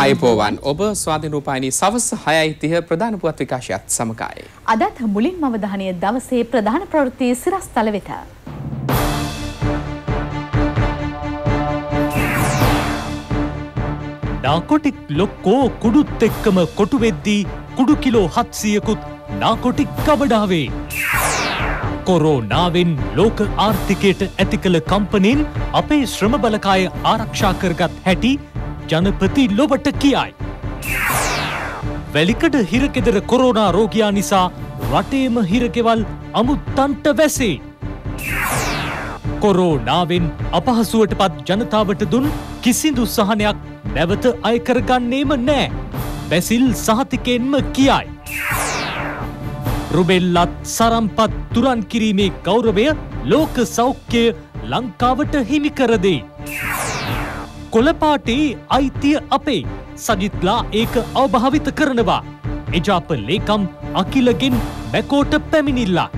අයිපෝවන් ඔබ ස්වාධිනූපානී සවස හයයි තිහ ප්‍රධාන පුවත් විකාශයත් සමකායි. අදත් මුලින් මවධානය දවසේ ප්‍රධාන ප්‍රවෘත්තිය සිරස් තල වෙත. නාකොටික් ලොක්කෝ කුඩුත් එක්කම කොටු වෙද්දී කුඩු කිලෝ හත්සියකුත් නාකොටික් ගබඩාවේ. කොරෝනාවෙන් ලෝක ආර්ථිකයට ඇති කළ කම්පනින් අපේ ශ්‍රම බලකාය ආරක්ෂා කරගත් හැටි ජනපති ලොබට කියයි. වැලිකඩ හිරකෙදර කොරෝනා රෝගයා නිසා රටේම හිරකෙවල් අමුත්තන්ට වැසේ. කොරෝනාවෙන් අපහසුවට පත් ජනතාවට දුන් කිසිදු සහනයක් නැවත අයකරගන්නේම නෑ. බැසිල් සහතිකෙන්ම කියයි. රුබෙල්ලත් සරම්පත් තුරන් කිරීමේ ගෞරවය ලෝක සෞඛ්‍යය ලංකාවට හිමිකරදේ. කොළපාටේ අයිතිය අපේ සජිත්ලා ඒක අවභාවිත කරනවා. එජාප ලේකම් අකිලගෙන් මැකෝට පැමිණිල්ලා.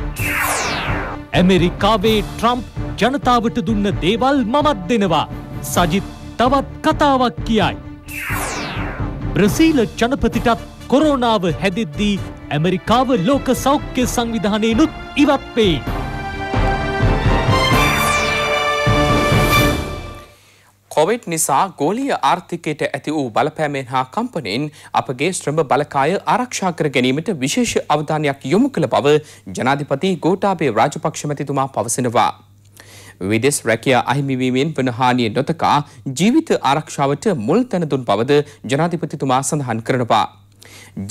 ඇමෙරිකාවේ ට්‍රම්ප් ජනතාවට දුන්න දේවල් මමත් දෙනවා. සජිත් තවත් කතාවක් කියයි. බ්‍රසීල ජනපතිටත් කොරෝනාව හැදෙද්දී ඇමරිකාව ලෝක සෞඛ්‍ය සංවිධානයනුත් ඉවත් වේ. කොවිඩ් නිසා ගෝලිය ආර්ථිකයට ඇති වූ බලපෑමෙන් හා කම්පනයෙන් අපගේ ශ්‍රම බලකාය ආරක්ෂා කර ගැනීමට විශේෂ අවධානයක් යොමු කළ බව ජනාධිපති ගෝටාබේ රාජපක්ෂ මැතිතුමා පවසනවා. විදෙස් රැකියා අහිමිවීමෙන් වන හානිය නොතකා ජීවිත ආරක්ෂාවට මුල් තැන දුන් බවද ජනාධිපතිතුමා සඳහන් කරනවා.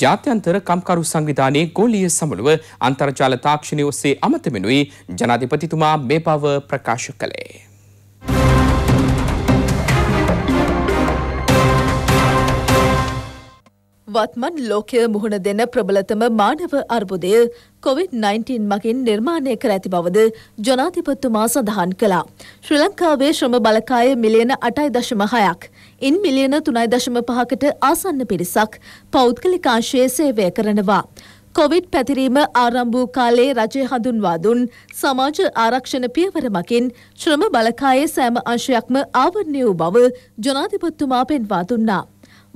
ජාත්‍යන්තර කම්කරු සංවිධානයේ ගෝලීය සමුළුව අන්තර්ජාල තාක්ෂණය ඔස්සේ අමතමෙනුයි ජනාධිපතිතුමා මේ බව ප්‍රකාශ කළේ. වත්මන් ලෝකය මුහුණ දෙන ප්‍රබලතම මානව අර්බුදය COොVID-19 මගින් නිර්මාණය කර ඇති බවද ජනාතිපත්තුමා සඳහන් කළා. ශ්‍රී ලංකාවේ ශ්‍රම බලකාය මිලියන අටයි දශම හයක්. ඉන් මිලියන තුනයි දශම පහකට ආසන්න පිරිසක් පෞද්ගලිකාංශයේ සේවය කරනවා. කොවිඩ් පැතිරීම ආරම්භූ කාලේ රජය හඳුන්වා දුන් සමාජ ආරක්ෂණ පියවර මකින් ශ්‍රම බලකායේ සෑම අංශයක්ම ආවරණය වූ බව ජනාධිපත්තුමා පෙන්වා දුන්නා.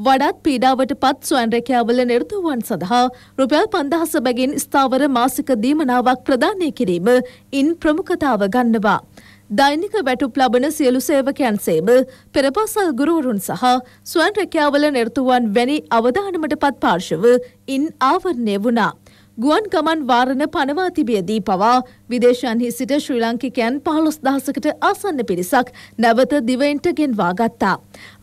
වඩාත් පීඩාවට පත් ස්වයන් රැකියාවල නිරතවුවන් සඳහා රුපියල් 5000 බැගින් ස්ථාවර මාසික දීමනාවක් ප්‍රදානය කිරීම ඉන් ප්‍රමුඛතාව ගන්නවා. දෛනික වැටුප් ලබන සියලු සේවකයන් සේම පෙරපසල් ගුරුවරුන් සහ ස්වන් රැකියාවල නිරතුවන් වැනි අවධානමට පත් පාර්ශව ඉන් ආවරණය වුණා. ගුවන් ගමන් වාරණ පනවා තිබියදී පවා විදේශයන්හි සිට ශ්‍රී ලංකිකයන් පහළොස් දහසකට ආසන්න පිරිසක් නැවත දිවයින්ට ගෙන්වා ගත්තා.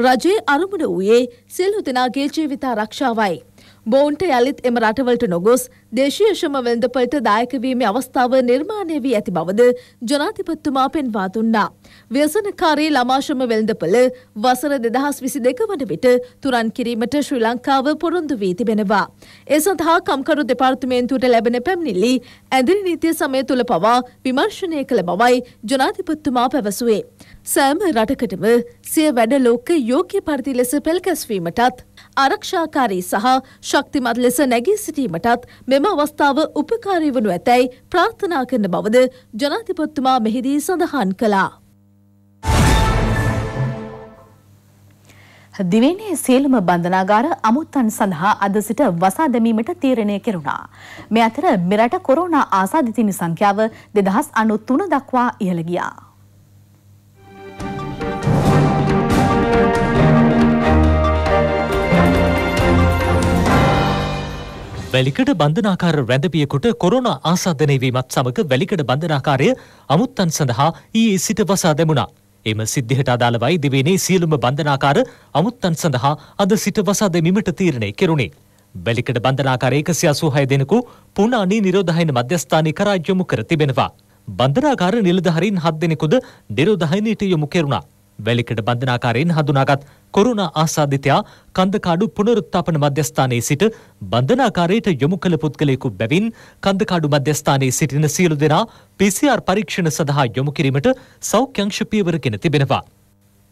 රජයේ අරමුණ වූයේ සියලු දෙනාගේ ජීවිත ආරක්ෂාවයි. මොවුන්ට යළිත් එම රටවලට නොගොස් දේශීයශම වෙළඳපොළට දායකවීමේ අවස්ථාව නිර්මාණය වී ඇති බවද ජනාධිපතිතුමා පෙන්වා දුන්නා. ව්‍යසනකාරී ළමාශ්‍රම වෙළඳපොළ වසර දෙදහස් විසි දෙක වන විට තුරන් කිරීමට ශ්‍රී ලංකාව පොරොන්දු වී තිබෙනවා. ඒ සඳහා කම්කරු දෙපාර්තමේන්තුවට ලැබෙන පැමිණිලි ඇදිරි නීතිය සමය තුළ පවා විමර්ශනය කළ බවයි ජනාධිපතිතුමා පැවසුවේ. සෑම රටකටම සිය වැඩ ලෝක යෝග්‍ය පරිදි ලෙස පෙළකැස්වීමටත් ආරක්ෂාකාරී සහ ශක්තිමත් ලෙස නැගී සිටීමටත් මෙම අවස්ථාව උපකාරී වනු ඇතැයි ප්‍රාර්ථනා කරන බවද ජනාධිපතිතුමා මෙහිදී සඳහන් කළා. දිවයිනේ සේලම බන්ධනාගාර අමුත්තන් සඳහා අද සිට වසා දැමීමට තීරණය කෙරුණා. මේ අතර මෙරට කොරෝනා ආසාධිතිනි සංඛ්‍යාව දෙදහස් අනු තුන දක්වා ඉහළ ගියා. වැලිකඩ බන්ධනාකාර රැඳපියකුට කොරන ආසාධනයවීමත් සමඟ වැලිකඩ බන්ධනාකාරය අමුත්තන් සඳහා ඊයේ සිට වසා දැමුණා. එම සිද්ධිහට අදාළවයි දෙවේනේ සියලුම බන්ධනාකාර අමුත්තන් සඳහා අද සිට වසා දෙමීමට තීරණය කෙරුණේ. වැලිකඩ බන්ධනාකාර එකසි අසූහය දෙනෙකු පුනානී නිරෝධහයින මධ්‍යස්ථානය කරා යොමු කර තිබෙනවා. බන්ධනාකාර නිලධහරින් හත් දෙනෙකුද නිරෝධහයිනයට යොමු කෙරුණා. වැලිකඩ බන්ධනාකාරයෙන් හඳුනාගත් කොරුණා ආසාධිතයා කන්දකාඩු පුනරුත්ථාපන මධ්‍යස්ථානයේ සිට බන්ධනාකාරයට යොමු කළ පුද්ගලයෙකු බැවින් කන්දකාඩු මධ්‍යස්ථානයේ සිටින සියලු දෙනා PCR පරීක්ෂණ සඳහා යොමු කිරීමට සෞඛ්‍යංශ පියවරගෙන තිබෙනවා.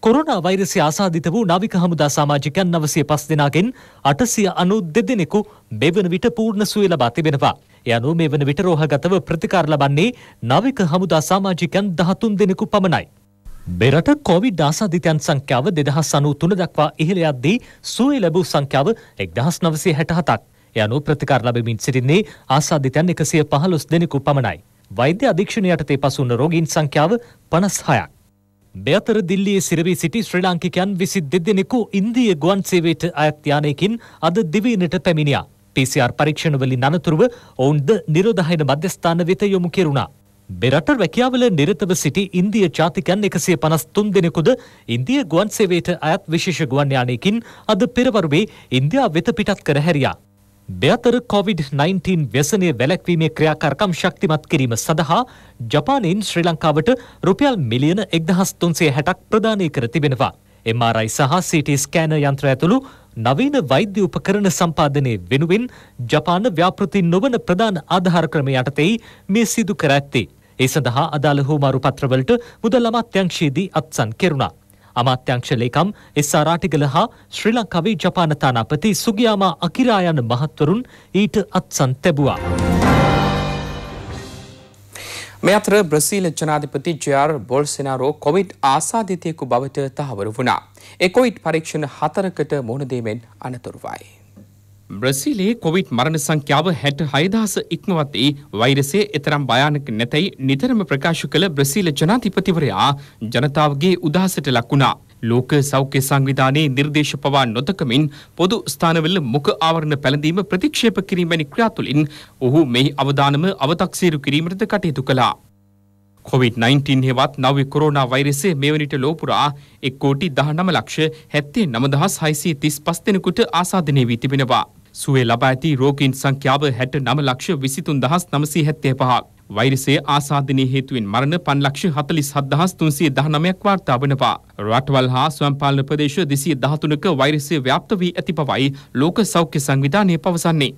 කොරුණා වෛරසය ආසාධිත වූ නාවික හමුදා සමාජිකයන් නවසය පස් දෙනාගෙන් අටසිය අනු දෙදෙනෙකු මෙවන විට පූර්ණ සුවය ලබා තිබෙනවා. එය අනුව මේ වන විට රෝහගතව ප්‍රතිකාර ලබන්නේ නාවික හමුදා සමාජිකයන් දහතුන් දෙනෙකු පමණයි. බෙරට කොවිඩ් ආසාධිතයන් සංඛ්‍යාව දෙදහස් අනූ තුන දක්වා ඉහළ යද්දී සුවය ලැබූ සංඛ්‍යාව එක්දහස් නවසේ හැට හතක්. යනු ප්‍රතිකාර ලැබෙමින් සිටින්නේ ආසාධිතයන් එකසිය පහළොස් දෙනෙකු පමණයි. වෛද්‍ය අධීක්ෂණ යටතේ පසුවන රෝගීන් සංඛ්‍යාව පනස් හයක්. මෙතර දිල්ලියේ සිරවී සිටි ශ්‍රී ලාංකිකයන් විසි දෙදෙනෙකු ඉන්දිය ගුවන් සේවයට අයත් යානයකින් අද දිවයිනට පැමිණියා. PCR පරීක්ෂණවලින් අනතුරුව ඔවුන්ද නිරෝධහයන මධ්‍යස්ථාන වෙත යොමු කෙරුණා. මෙරට රැකියාවල නිරතව සිටි ඉන්දිය ජාතිකයන් එකසිය පනස් තුන් දෙනෙකුද ඉන්දිය ගුවන් සේවයට අයත් විශේෂ ගුවන් යානයකින් අද පෙරවරුවේ ඉන්දියා වෙත පිටත් කර හැරියා. දෙඅතර කොවිඩ්-19 ව්‍යසනය වැළැක්වීමේ ක්‍රියාකාරකම් ශක්තිමත් කිරීම සඳහා ජපානයෙන් ශ්‍රී ලංකාවට රුපියල් මිලියන 1360ක් ප්‍රදානය කර තිබෙනවා. MRI සහ CT ස්කෑනර් යන්ත්‍ර ඇතුළු නවීන වෛද්‍ය උපකරණ සම්පාදනය වෙනුවෙන් ජපාන ව්‍යාපෘති නොවන ප්‍රධාන ආධාර ක්‍රම යටතේ මේ සිදු කර ඇත්තේ. ඒ සඳහා අදාළ හුවමාරු පත්‍රවලට මුදල් අමාත්‍යංශයේදී අත්සන් කෙරුණා. අමාත්‍යංශ ලේකම් එස් ආර් ආටිගල හා ශ්‍රී ලංකාවේ ජපාන තානාපති සුගියාමා අකිරා යන මහත්වරුන් ඊට අත්සන් තැබුවා. මේ අතර බ්‍රසීල ජනාධිපති ජයාර් බොල්සෙනාරෝ කොවිඩ් ආසාධිතයෙකු බවට තහවුරු වුණා. ඒ කොවිඩ් පරීක්ෂණ හතරකට මුහුණ දීමෙන් අනතුරුවයි. බ්‍රසිලයේ කොවිඩ් මරණ සංඛ්‍යාව හැට හයදහස ඉක්මවත්තේ වෛරසය එතරම් භයානක නැතැයි නිතරම ප්‍රකාශ කළ බ්‍රසීල ජනාතිපතිවරයා ජනතාවගේ උදහසට ලක්වුණා. ලෝක සෞඛ්‍ය සංවිධානයේ නිර්දේශ පවා නොතකමින් පොදු ස්ථානවල මුඛ ආවරණ පැළඳීම ප්‍රතික්ෂේප කිරීමැනි ක්‍රියාතුලින් ඔහු මෙහි අවදානම අවතක්සේරු කිරීමටද කටයුතු කළා. කොවිD-19 හෙවත් නව කොරෝනා වෛරසය මෙවැනිට ලෝපුරා එක් කෝටි දහනම ලක්ෂ හැත්තේ නමදහස් හයිසී තිස් පස් දෙනෙකුට ආසාධනය වී තිබෙනවා. සුවේ ලබා ඇති රෝගීන් සංඛ්‍යාව හැට නම ලක්ෂ විසිතුන් දහස් නමසී හැත්තේ පහක්. වෛරසයේ ආසාධනය හේතුවෙන් මරණ පන්ලක්ෂ හතලිස් හත්දහස් තුන්සිය දහනමයක් වාර්තා වනවා. රටවල් හා ස්වම්පාලන ප්‍රදේශ දෙසිය දහතුනක වෛරසය ව්‍යාප්ත වී ඇති පවයි ලෝක සෞඛ්‍ය සංවිධානය පවසන්නේ.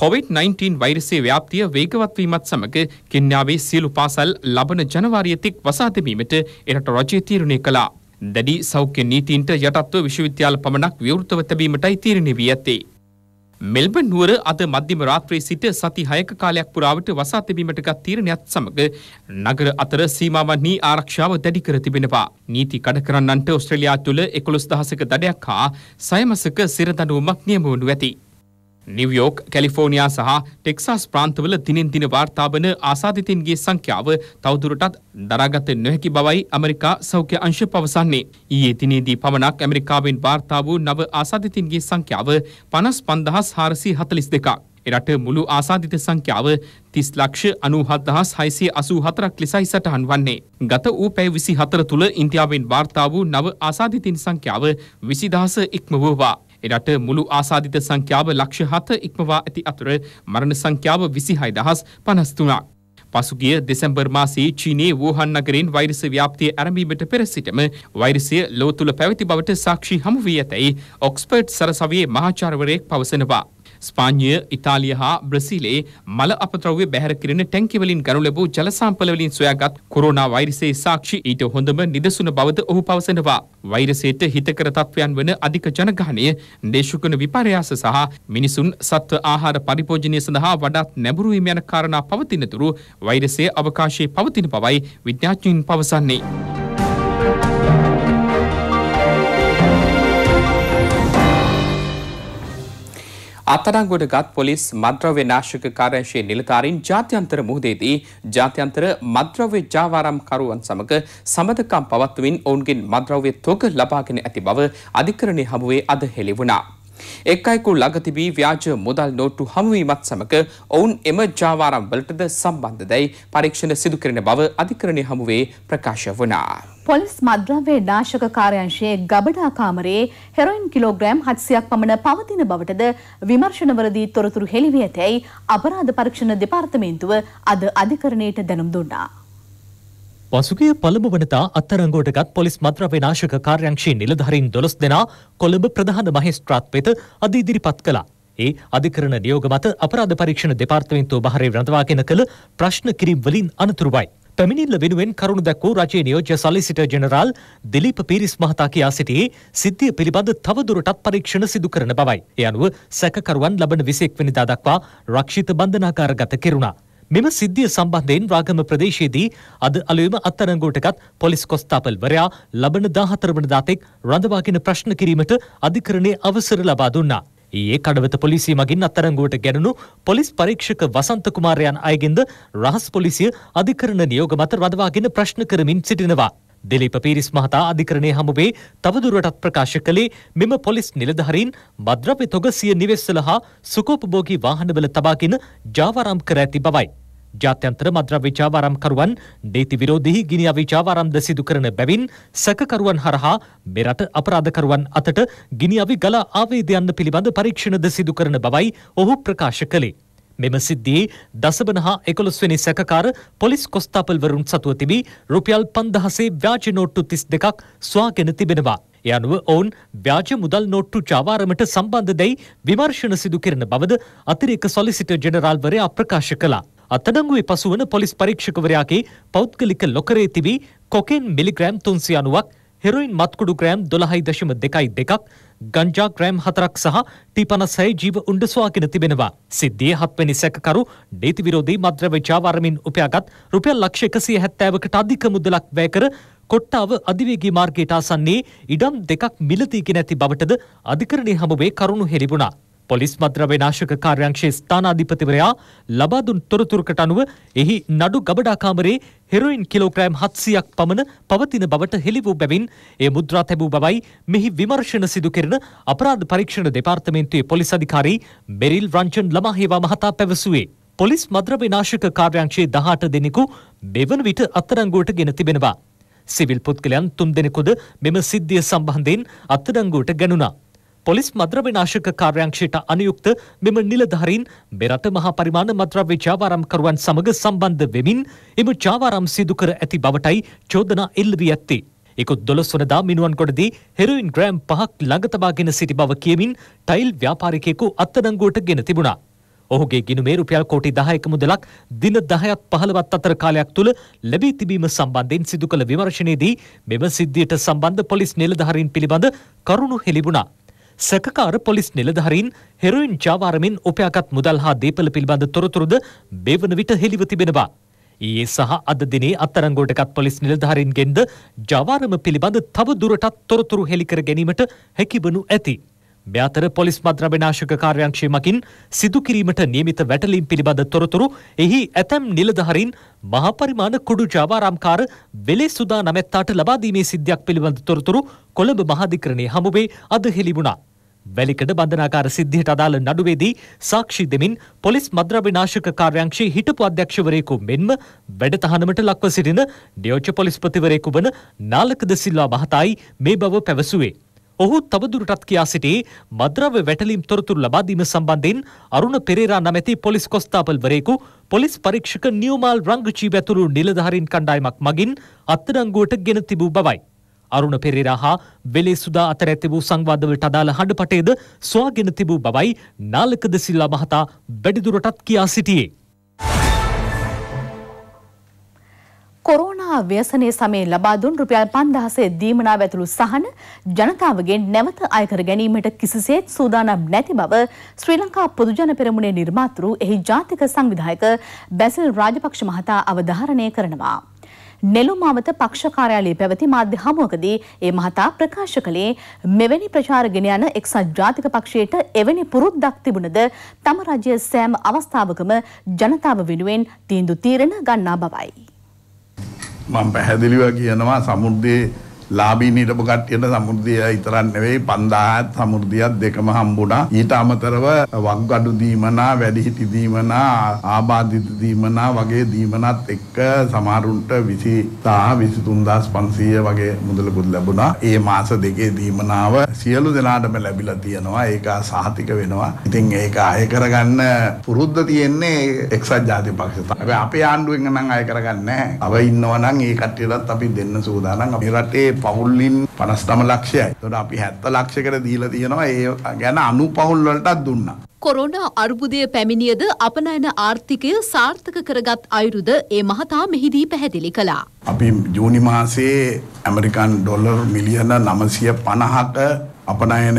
කොවිD-19 වෛරසේ ව්‍යාප්තිය වේගවත් වීමත් සමග කෙන්යාවේ සියලු පාසල් ලබන ජනවාරිය තෙක් වසා දැමීමට එරට රජය තීරණය කළා. දැඩි සෞඛ්‍ය නීතීන්ට යටත්ව විශ්වවිද්‍යාල පමණක් විවෘතව තැබීමටයි තීරණය වී ඇත්තේ. මෙල්බන් නුවර අද මධ්‍යම රාත්‍රී සිට සති හයක කාලයක් පුරාවට වසා තැබීමට ගත් තීරණයත් සමග නගර අතර සීමාවන් නී ආරක්ෂාව දැඩි කර තිබෙනවා. නීති කඩ කරන්නන්ට ඔස්ට්‍රේලියා තුළ 11000ක දඩයක් හා සයමසක සිරදඬුවමක් නියම වනු ඇතී. නිව්යෝක් කැලිෆෝනියා සහ ටෙක්සාස් ප්‍රාන්තවල දිනෙන් දින වාර්තාාවන ආසාධිතන්ගේ සංඛ්‍යාව තවදුරටත් දරාගත නොහැකි බවයි ඇමරිකා සෞඛ්‍ය අංශ පවසන්නේ. ඊයේ දිනේදී පමණක් ඇමරිකාවෙන් වාර්තා වූ නව ආසාධිතන්ගේ සංඛ්‍යාව පනස් පන්දහස් හාරසි හතලිස් දෙකක්. එරට මුළු ආසාධිත සංඛ්‍යාව තිස් ලක්ෂ අනූහත්දහස් හයිසේ අසූ හතරක් ලෙසයි සටහන් වන්නේ. ගත වූ පැයි විසි හතර තුළ ඉන්තියාවෙන් වාර්තා වූ නව ආසාධිතින් සංඛ්‍යාව විසිදහස ඉක්ම වූවා. එරට මුළු ආසාධිත සංඛ්‍යාව ලක්ෂ හත ඉක්මවා ඇති අතුර මරණ සංඛ්‍යාව විසිහයි දහස් පනස්තුනා. පසුගිය දෙසැම්බර් මාසයේ චීනයේ වූහන් නගරෙන් වෛරස ව්‍යාප්තිය ඇරඹීමට පෙර සිටම වෛරසය ලෝ තුළ පැවති බවට සාක්ෂි හමු වී ඇතැයි ඔක්ස්පර්ට් සරසවයේ මහාචාර්වරයෙක් පවසනවා. ස්පාඤ්ඤය, ඉතාලිය හා බ්‍රසීලයේ මල අපද්‍රව්‍ය බැහැර කිරීම ටැංකිවලින් ගනු ලැබූ ජල සම්පලවලින් සොයාගත් කොරෝනා වෛරසයේ සාක්ෂි ඊට හොඳම නිදසුන බවද ඔහු පවසනවා. වෛරසයට හිතකර තත්වයන් වන අධික ජනගහනය, දේශුකන විපර්යාස සහ මිනිසුන් සත්ව ආහාර පරිභෝජනය සඳහා වඩාත් නැඹුරු වීම යන කාරණා පවතිනතුරු වෛරසයේ අවකාශයේ පවතින බවයි විද්‍යාඥයින් පවසන්නේ. අත්අඩංගුවට ගත් පොලිස් මද්‍රව්‍ය නාශක කාර්යංශයේ නිලධාරීන් ජාත්‍යන්තර මුහුදේදී ජාත්‍යන්තර මද්‍රව්‍ය ජාවාරම්කරුවන් සමග සමදකම් පවත්වමින් ඔවුන්ගෙන් මද්‍රව්‍ය තොග ලබාගෙන ඇති බව අධිකරණයේ හමුවේ අද හෙළි වුණා. එක් අයෙකු ළඟ තිබී ව්‍යාජ මුදල් නෝට්ටු හමුවීමත් සමග ඔවුන් එම ජාවාරම්වලටද සම්බන්ධ දැයි පරීක්ෂණ සිදු කරන බව අධිකරණය හමුවේ ප්‍රකාශ වනා. පොලිස් මද්‍රව්‍ය නාශක කාර්යංශයේ ගබඩා කාමරයේ හෙරොයින් කිලෝග්‍රෑම් 700ක් පමණ පවතින බවටද විමර්ශනවලදී තොරතුරු හෙළි වී ඇතැයි අපරාධ පරීක්ෂණ දෙපාර්තමේන්තුව අද අධිකරණයට දැනුම් දුන්නා. පසුගේ පළමු වනතා අත්තරංගෝටගත් පොලිස් මත්‍රව නාශක කාර්යංශී නිලධහරින් දොළොස් දෙනා කොළඹ ප්‍රධාන මහිස්ත්‍රාත් වෙත අද ඉදිරිපත් කළා. ඒ අධිකරණ නියෝග මත අපරාධ පරීක්ෂණ දෙපාර්තමෙන්තුව බහරේ රඳවාගෙන කළ ප්‍රශ්න කිරීම්වලින් අනතුරුවයි. පැමිණිල්ල වෙනුවෙන් කරුණු දැක්වූ රජයේ නියෝජ්‍ය සලිසිටර් ජෙනරාල් දිලීප පීරිස් මහතා කියා සිටියේ සිද්ධිය පිළිබඳ තවදුරටත් පරීක්ෂණ සිදු කරන බවයි. ඒ අනුව සැකකරුවන් ලබන විසෙක් වෙනිදා දක්වා රක්ෂිත බන්ධනාකාරගත කෙරුණා. මෙම සිද්ධිය සම්බන්ධයෙන් රාගම ප්‍රදේශයේදී අද අලුයම අත්අඩංගුවටගත් පොලිස් කොස්තාපල්වරයා ලබන 14 වනදා තෙක් රඳවාගෙන ප්‍රශ්න කිරීමට අධිකරණයේ අවසර ලබා දුන්නා. ඊයේ කඩවත පොලිසිය මගින් අත්අඩංගුවට ගැනුණු පොලිස් පරීක්ෂක වසන්ත කුමාරයන් අයගෙන්ද රහස් පොලිසිය අධිකරණ නියෝග මත රඳවාගෙන ප්‍රශ්න කරමින් සිටිනවා. දෙලිප පිරිස් මහතා අධිකරණය හමුවේ තවදුරටත් ප්‍රකාශ කළේ මෙම පොලිස් නිලධහරින් මද්‍රප්‍ය තොගසිය නිවෙස්සල හා සුකෝපභෝගී වාහනවල තබාගෙන ජාවාරම් කර ඇති බවයි. ජාත්‍යන්තර මද්‍රව්‍යචාවාරම්කරුවන් නීති විරෝධී ගිනි අවිචාවාරම්ද සිදු කරන බැවින් සැකකරුවන් හරහා මෙරට අපරාධකරුවන් අතට ගිනි අවි ගල ආවේදයන්න පිළිබඳ පරීක්ෂණද සිදු කරන බවයි ඔහු ප්‍රකාශ කළේ. මෙම සිද්ධියේ දසබන හා එකොළොස්වැනි සැකකාර පොලිස් කොස්තාපල්වරුන් සතුව තිබී රුපියල් පන්දහසේ ව්‍යාජ නෝට්ටු තිස් දෙකක් ස්වාගෙන තිබෙනවා. ඒ අනුව ඔවුන් ව්‍යාජ මුදල් නෝට්ටු චාවාරමට සම්බන්ධ දැයි විමර්ශන සිදු කරන බවද අතිරේක සොලිසිට ජෙනරාල්වරයා ප්‍රකාශ කළා. අත්අඩංගුවේ පසු වන පොලිස් පරීක්ෂකවරයාගේ පෞද්ගලික ලොකරේ තිබී කොකෙන් මිලිග්‍රෑම් තුන්සිය අනුවක් හෙරොයින් මත්කුඩු ග්‍රෑම් දොළහයි දශම දෙකයි දෙකක් ගංජා ග්‍රෑම් හතරක් සහ ටිපනසයි ජීව උණ්ඩස්වාගෙන තිබෙනවා. සිද්ධිය හත්වැනි සැකකරු නීති විරෝධී මද්‍රව්‍ය ජාවාරමින් උපයාගත් රුපියල් ලක්ෂ එකසිය හැත්තෑවකට අධික මුදලක් වැය කර කොට්ටාව අධිවේගී මාර්ගයට ආසන්නේ ඉඩම් දෙකක් මිලදී ගෙන ඇති බවටද අධිකරණයේ හමුවේ කරුණු හෙළිබුණා. පොලිස් මද්‍රව්‍ය නාශක කාර්යාංශයේ ස්ථානාධිපතිවරයා ලබා දුන් තොරතුරුකට අනුව එහි නඩු ගබඩා කාමරේ හෙරොයින් කිලෝග්‍රෑම් 700ක් පමණ පවතින බවට හෙළි වූ බැවින් ඒ මුද්‍රා තැබූ බවයි මෙහි විමර්ශන සිදු කෙරෙන අපරාධ පරීක්ෂණ දෙපාර්තමේන්තුවේ පොලිස් අධිකාරී මෙරිල් රංජන් ළමහේවා මහතා පැවසුවේ. පොලිස් මද්‍රව්‍ය නාශක කාර්යාංශයේ 18 දෙනෙකු මෙවන විට අත්අඩංගුවට ගෙන තිබෙනවා. සිවිල් පුද්ගලයන් තුන් දෙනෙකුද මෙම සිද්ධිය සම්බන්ධයෙන් අත්අඩංගුවට ගැනුණා. පොලිස් මද්‍රව්‍ය නාශක කාර්යාංශයට අනුයුක්ත මෙම නිලධාරීන් මෙරට මහා පරිමාණ මද්‍රව්‍ය ජාවාරම්කරුවන් සමග සම්බන්ධ වෙමින් එම ජාවාරම් සිදු කර ඇති බවටයි චෝදනා එල්ල වී ඇත්තේ. එකොත් දොළොස් වනදා මිනුවන්ගොඩදී හෙරොයින් ග්‍රෑම් පහක් ළඟතබාගෙන සිටි බව කියමින් ටයිල් ව්‍යාපාරිකයෙකු අත්අඩංගුවට ගෙන තිබුණා. ඔහුගේ ගිනුමේ රුපියල් කෝටි 10ක මුදලක් දින 10ක් 15ක් අතර කාලයක් තුල ලැබී තිබීම සම්බන්ධයෙන් සිදු කළ විමර්ශනයේදී මෙම සිද්ධියට සම්බන්ධ පොලිස් නිලධාරීන් පිළිබඳ කරුණු හෙළිබුණා. සැකකාර පොලිස් නිලධහරින් හෙරුයින් ජාවාරමින් උපයාගත් මුදල් හා දේපල පිළිබඳ තොරතුරුද බෙවන විට හෙළිව තිබෙනවා. ඒ සහ අද දිනේ අත්තරංගෝටකත් පොලිස් නිලධහරින් ගෙන්ද ජවාරම පිළිබඳ තව දුරටත් තොරතුරු හෙළිකර ගැනීමට හැකිවනු ඇති. මෙතර පොලිස් මද්‍රව්‍ය නාශක කාර්යාංශයමකින් සිදු කිරීමට නියමිත වැටලීම් පිළිබඳ තොරතුරු එහි ඇතැම් නිලධහරින් මහපරිමාණ කුඩු ජාවාරම්කාර වෙලේ සුදා නැමැත්තාට ලබා දීමේ සිද්ධියක් පිළිබඳ තොරතුරු කොළඹ මහාධිකරණයේ හමුවේ අද හෙළිබුණා. වැලිකඩ බන්ධනාකාර සිද්ධියට අදාළ නඩුවේදී සාක්ෂි දෙමින් පොලිස් මද්‍රව්‍ය නාශක කාර්යාංශයේ හිටපු අධ්‍යක්ෂවරයෙකු මෙන්ම වැඩ තහනමට ලක්ව සිටින ඩියෝච්ච පොලිස්පතිවරයෙකු වන නාලකද සිල්වා මහතායි මේ බව පැවසුවේ. ඔහු තවදුරටත් කියා සිටි මද්‍රව්‍ය වැටලීම් තොරතුරු ලබා දීම සම්බන්ධයෙන් අරුණ පෙරේරා නැමැති පොලිස් කොස්තාපල්වරයෙකු පොලිස් පරීක්ෂක නියෝමාල් රංගචීව ඇතුළු නිලධාරීන් කණ්ඩායමක් මගින් අත්අඩංගුවට ගෙන තිබූ බවයි. අරුණ පෙරේරා හා වෙලේ සුදා අතර ඇති වූ සංවාදවලට අදාළ හඬපටේද සොයාගෙන තිබූ බවයි නාලකද සිල්ලා මහතා වැඩිදුරටත් කියා සිටියේ. කොරෝනා ව්‍යසනය සමයේ ලබා දුන් රුපියල් 5000 දීමනාව ඇතුළු සහන ජනතාවගෙන් නැවත අයකර ගැනීමට කිසිසේත් සූදානම් නැති බව ශ්‍රී ලංකා පොදුජන පෙරමුණේ නිර්මාතෘ එහි ජාතික සංවිධායක බැසිල් රාජපක්ෂ මහතා අවධාරණය කරනවා. නෙළුම් අවත පක්ෂ කාර්යාලයේ පැවති මාධ්‍ය හමුවකදී ඒ මහතා ප්‍රකාශ කළේ මෙවැනි ප්‍රචාර ගෙන යන එක්සත් ජාතික පක්ෂයට එවැනි පුරුද්දක් තිබුණද තම රජය සෑම අවස්ථාවකම ජනතාව වෙනුවෙන් තීන්දුව තීරණ ගන්නා බවයි. මම පැහැදිලිව කියනවා සමුද්දේ ලාබී නිරපු කට්ටියට සමෘද්ධිය විතරක් නෙවෙයි 5000ත් සමෘද්ධියක් දෙකම හම්බුණා. ඊට අමතරව වක්ගඩු දීමනා, වැඩිහිටි දීමනා, ආබාධිත දීමනා වගේ දීමනත් එක්ක සමහරුන්ට 20000 23500 වගේ මුදලකුත් ලැබුණා. ඒ මාස දෙකේ දීමනාව සියලු දෙනාටම ලැබිලා තියෙනවා. ඒක සාහතික වෙනවා. ඉතින් ඒක අය කරගන්න පුරුද්ද තියෙන්නේ එක්සත් ජාතික පක්ෂ. හැබැයි අපේ ආණ්ඩුවෙන් නම් අය කරගන්නේ නැහැ. අව ඉන්නවා නම් ඒ කට්ටියටත් අපි දෙන්න සූදානම්. අපේ රටේ පවුල්ලින් පනස්තම ලක්ෂයයි තොට අපි හැත්ත ලක්ෂකට දීල තියෙනවා ඒ ගැන අනු පවුල්වලටත් දුන්න. කොරෝණ අර්බුදය පැමිණියද අපනයන ආර්ථිකය සාර්ථක කරගත් අයුරුද ඒ මහතා මෙහිදී පැහැදිලි කළා. අපි ජූනි මාසේ ඇමරිකන් ඩොල්ලර් මිලියන නමසිය පණහක අපනයන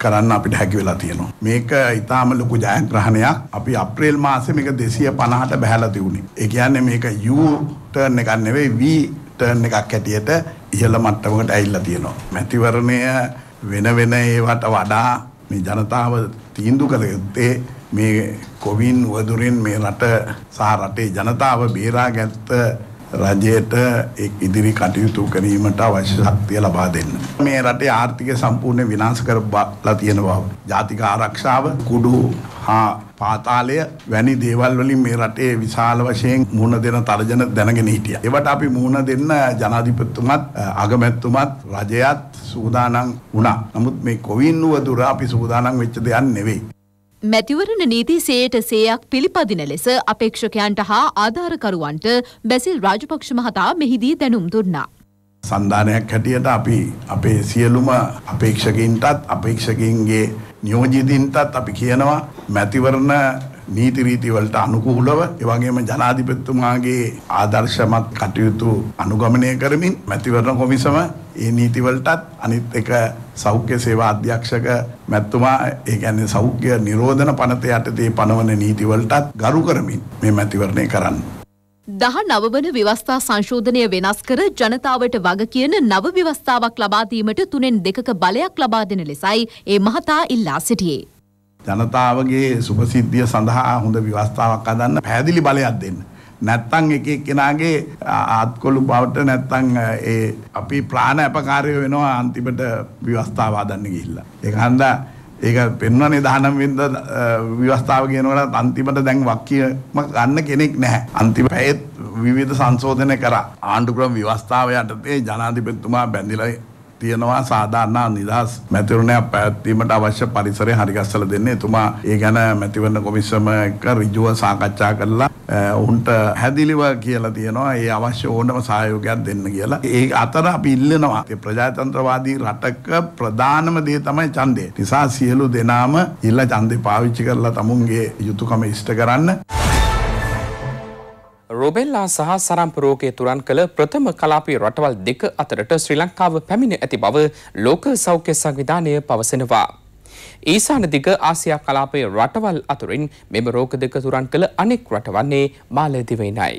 කරන්න අපිට හැකි වෙලා තියෙනවා. මේක ඉතාම ලොකු ජයග්‍රහණයක් අපි අප්‍රේල් මාසේ මේක දෙසිය පණහට බැහැලා තියුණේ. ඒ කියන්නේ මේක යූ ටර්න් එකක් නෙවෙයි වී පැටර්න් එකක් හැටියට ඉහළ මට්ටමකට ඇවිල්ලා තියෙනවා. මැතිවරණය වෙන වෙන ඒවට වඩා මේ ජනතාව තීන්දුව කළ යුත්තේ මේ කොවින් වදුරෙන් මේ රට සහ රටේ ජනතාව බේරාගත්ත රජයට එක් ඉදිරි කටයුතු කිරීමට අවශ්‍ය ශක්තිය ලබා දෙන්න. මේ රටේ ආර්ථිකය සම්පූර්ණ විනාශ කරලා තියෙන බව. ජාතික ආරක්ෂාව කුඩු හා පාතාලය වැනි දේවල් වලින් මේ රටේ විශාල වශයෙන් මුහුණ දෙන තර්ජන දැනගෙන හිටියා. ඒවට අපි මුහුණ දෙන්න ජනාධිපතිතුමත් අගමැතිතුමත් රජයත් සූදානම් වුණා. නමුත් මේ කොවින්නුව දුර අපි සූදානම් වෙච්ච දෙයක් නෙවෙයි. මැතිවරණ නීති සේයට සේයක් පිළිපදින ලෙස අපේක්ෂකයන්ට හා ආධාරකරුවන්ට බැසිල් රාජපක්ෂ මහතා මෙහිදී දැනුම් දුන්නා. සන්ධානයක් හැටියට අපි අපේ සියලුම අපේක්ෂකින්ටත් අපේක්ෂකින්ගේ නියෝජිතින්ටත් අපි කියනවා මැතිවරණ නීති රීති වලට අනුකූලව ඒ වගේම ජනාධිපතිතුමාගේ ආදර්ශමත් කටයුතු අනුගමනය කරමින් මැතිවරණ කොමිසම ඒ නීති වලටත් අනිත් එක සෞඛ්‍ය සේවා අධ්‍යක්ෂක මැතිතුමා ඒ කියන්නේ සෞඛ්‍ය නිරෝධන පනත යටතේ පනවන නීති වලටත් ගරු කරමින් මේ මැතිවරණය කරන්නේ දහ නවවන ව්‍යවස්ථා සංශෝධනය වෙනස් කර ජනතාවට වග කියන නව ව්‍යවස්ථාවක් ලබාදීමට තුනෙන් දෙකක බලයක් ලබා දෙන ලෙසයි ඒ මහතා ඉල්ලා සිටියේ. ජනතාවගේ සුපසිද්ධිය සඳහා හොඳ ව්‍යවස්ථාවක් අදන්න පැදිලි බලයක් දෙන්න. නැත්තං එක කෙනාගේ ආත්කොළු බවට නැත්තං ඒ අපි ප්‍රාණ ඇපකාරය වෙනවා අන්තිමට ව්‍යවස්ථාවාදන්න ගිහිල්ලා. එක හන්දා ඒක පෙන්වන්නේ 19 වෙනිදා විවස්ථාව කියනකොට අන්තිමට දැන් වක්කියම ගන්න කෙනෙක් නැහැ. අන්තිම පැයේ විවිධ සංශෝධන කරා ආණ්ඩුක්‍රම ව්‍යවස්ථාව යටතේ ජනාධිපතිතුමා බැඳිලා තියෙනවා සාධාරණා නිදහස් මැතිවරණය පැවැත්වීමට අවශ්‍ය පරිසරය හරිගස්සලා දෙන්නේ. එතුමා ඒ ගැන මැතිවරණ කොමිසම එක ඍජුව සාකච්ඡා කරලා ඔවුන්ට හැදිලිව කියලා තියෙනවා. ඒ අවශ්‍ය ඕනම සහයෝගයක් දෙන්න කියලා. ඒ අතර අපි ඉල්ලනවා. ප්‍රජාතන්ත්‍රවාදී රටක ප්‍රධානම දේ තමයි ඡන්දය. නිසා සියලු දෙනාම ඉල්ලා ඡන්දේ පාවිච්චි කරලා තමුන්ගේ යුතුයකම ඉෂ්ට කරන්න. රොබෙල්ලා සහ සරම්ප රෝගය තුරන් කළ ප්‍රථම කලාපී රටවල් දෙක අතරට ශ්‍රී ලංකාව පැමිණ ඇති බව ලෝක සෞඛ්‍ය සංවිධානය පවසනවා. ඊසානදිග ආසියා කලාපයේ රටවල් අතුරින් මෙම රෝග දෙක තුරන් කළ අනෙක් රටවන්නේ මාලදිවයිනයි.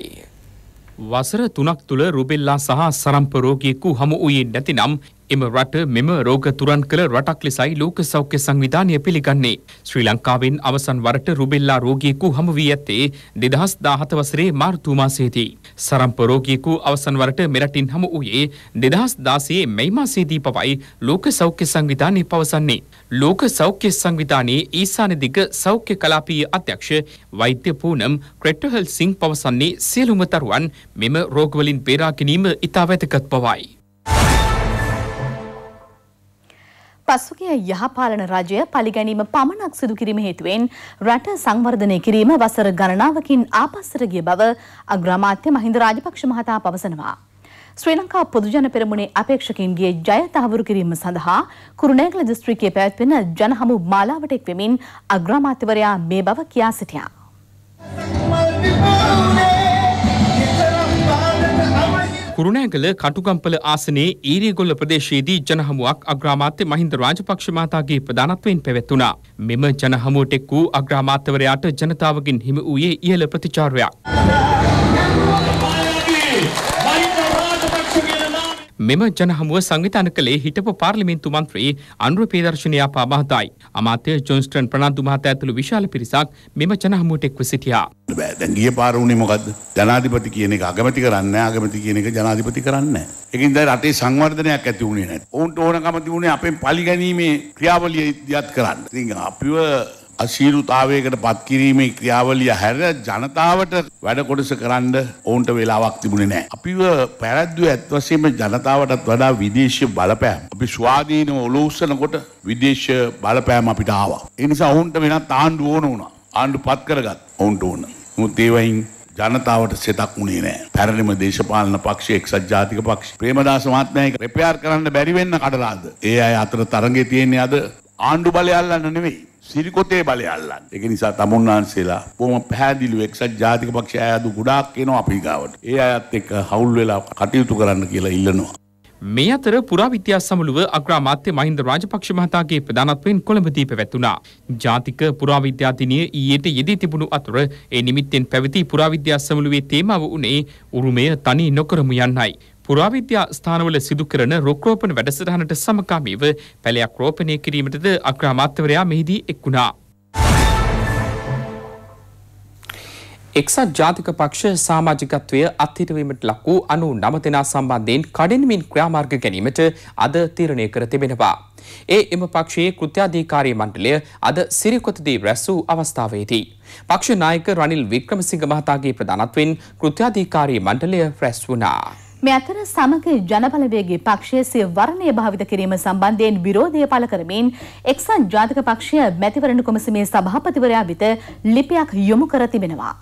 වසර තුනක් තුළ රුබෙල්ලා සහ සරම්ප රෝගියෙකු හමු වූයේ නැතිනම් එම රට මෙම රෝග තුරන් කළ රටක් ලෙසයි ලෝක සෞඛ්‍ය සංවිධානය පිළිගන්නේ. ශ්‍රී ලංකාවෙන් අවසන් වරට රුබෙල්ලා රෝගියෙකු හමු වී ඇත්තේ දෙදහස් දාහත වසරේ මාර්තු මාසයේදී. සරම්ප රෝගියෙකු අවසන් වරට මෙරටින් හමු වූයේ දෙදහස් දාසයේ මැයි මාසයේදී පවයි ලෝක සෞඛ්‍ය සංවිධානය පවසන්නේ. ලෝක සෞඛ්‍ය සංවිධානයේ ඊසාන දිග සෞඛ්‍ය කලාපීය අධ්‍යක්ෂ වෛද්‍ය පූනම් ක්‍රෙට්ටහල් සිං පවසන්නේ සියලුම තරුවන් මෙම රෝගවලින් බේරා ගැනීම ඉතා වැදගත් පවයි. පසුගිය යහපාලන රජය පරිගැනීම පමණක් සිදු කිරීම හේතුවෙන් රට සංවර්ධනය කිරීම වසර ගණනාවකින් ආපස්සට ගිය බව අග්‍රාමාත්‍ය මහින්ද රාජපක්ෂ මහතා පවසනවා. ශ්‍රී ලංකා පොදුජන පෙරමුණේ අපේක්ෂකයින්ගේ ජය තහවුරු කිරීම සඳහා කුරුණෑගල දිස්ත්‍රික්කයේ පැවැත්වෙන ජනහමු මාලාවට එක් වෙමින් අග්‍රාමාත්‍යවරයා මේ බව කියා සිටියා. කුරුණෑගල කටුගම්පල ආසනයේ ඊරියගොල්ල ප්‍රදේශයේදී ජනහමුවක් අග්‍රාමාත්‍ය මහින්ද රාජපක්ෂ මහතාගේ ප්‍රධානත්වයෙන් පැවැත්වුණා. මෙම ජනහමුවට එක් වූ අග්‍රාමාත්‍යවරයාට ජනතාවගෙන් හිමි වූයේ ඉහළ ප්‍රතිචාරයක්. මෙම ජනහමුව සංවිධාන කළේ හිටපු පාර්ලිමේන්තු මන්ත්‍රී අනුර ප්‍රේදර්ශනයාපා මහතායි. අමාත්‍ය ජොන්ස්ටන් ප්‍රනාන්දු මහතා ඇතුළු විශාල පිරිසක් මෙම ජනහමුවට එක්ව සිටියා. දැන් ගිය පාර උනේ මොකද්ද? ජනාධිපති කියන එක අගමැති කරන්නේ අගමැති කියන එක ජනාධිපති කරන්නේ ඒකින් දැන් රටේ සංවර්ධනයක් ඇති වුණේ නැහැ. ඔවුන්ට ඕනකම තිබුණේ අපෙන් පරිගැනීමේ ක්‍රියාවලිය ඉදිරියට කරන්න. ඉතින් අපිව අශීරුතාවයකට පත්කිරීමේ ක්‍රියාවලිය හැර ජනතාවට වැඩ කොටස කරන්න ඔවුන්ට වෙලාවක් තිබුණේ නෑ. අපිව පැරැද්දුව ඇත්වසීම ජනතාවටත් වඩා විදේශ බලපෑම්. අපි ස්වාධීනව ඔලෝස්සනකොට විදේශ බලපෑම් අපිට ආවා. එනිසා ඔවුන්ට වෙනත් ආණ්ඩු ඕන වුණා. ආණ්ඩු පත් කරගත් ඔවුන්ට ඕන. මුත් ඒවයින් ජනතාවට සෙතක් වුණේ නෑ. පැරණිම දේශපාලන පක්ෂ එක්සත් ජාතික පක්ෂ. ප්‍රේමදාස මහත්මයා රිපෙයාර් කරන්න බැරි වෙන්න කඩලාද. ඒ අය අතර තරඟේ තියෙන්නේ අද ආණ්ඩු බලය අල්ලන්න නෙවෙයි. සිරිකොතේ බලය අල්ලන්න. ඒක නිසා තමුන් වහන්සේලා බොහොම පැහැදිලිව එක්සත් ජාතික පක්ෂය ආයතු ගොඩාක් එනවා අපි ගාවට. ඒ අයත් එක්ක හවුල් වෙලා කටයුතු කරන්න කියලා ඉල්ලනවා. මේ අතර පුරාවිද්‍යා සමුළුව අග්‍රාමාත්‍ය මහින්ද රාජපක්ෂ මහතාගේ ප්‍රධානත්වයෙන් කොළඹදී පැවැත්වුණා. ජාතික පුරාවිද්‍යාතිනිය ඊයට යෙදී තිබුණු අතර ඒ නිමිත්තෙන් පැවති පුරාවිද්‍යා සමුළුවේ තේමාව වුණේ උරුමය තනි නොකරමු යන්නයි. පුරාවිද්‍යා ස්ථානවල සිදු කරන රුක්රෝපණ වැඩසටහනට සමකාමීව පැලයක් රෝපණය කිරීමටද අග්‍රාමාත්‍යවරයා මෙහිදී එක්වුණා. එක්සත් ජාතික පක්ෂ සාමාජිකත්වය අත්හිටවීමට ලක් වූ අනු නම දෙනා සම්බන්ධයෙන් කඩිනමින් ක්‍රියාමාර්ග ගැනීමට අද තීරණය කර තිබෙනවා. ඒ එම පක්ෂයේ කෘත්‍යාධිකාරී මණ්ඩලය අද සිරිකොතදී රැස් වූ අවස්ථාවේදී. පක්ෂ නායක රනිල් වික්‍රමසිංහ මහතාගේ ප්‍රධානත්වෙන් කෘත්‍යාධිකාරී මණ්ඩලය රැස් වුණා. මේ අතර සමග ජනබලවේගී පක්ෂය සිය වර්ණය භාවිත කිරීම සම්බන්ධයෙන් විරෝධය පළ කරමින් එක්සත් ජාතික පක්ෂය මැතිවරණ කොමිසමේ සභාපතිවරයා වෙත ලිපියක් යොමු කර තිබෙනවා.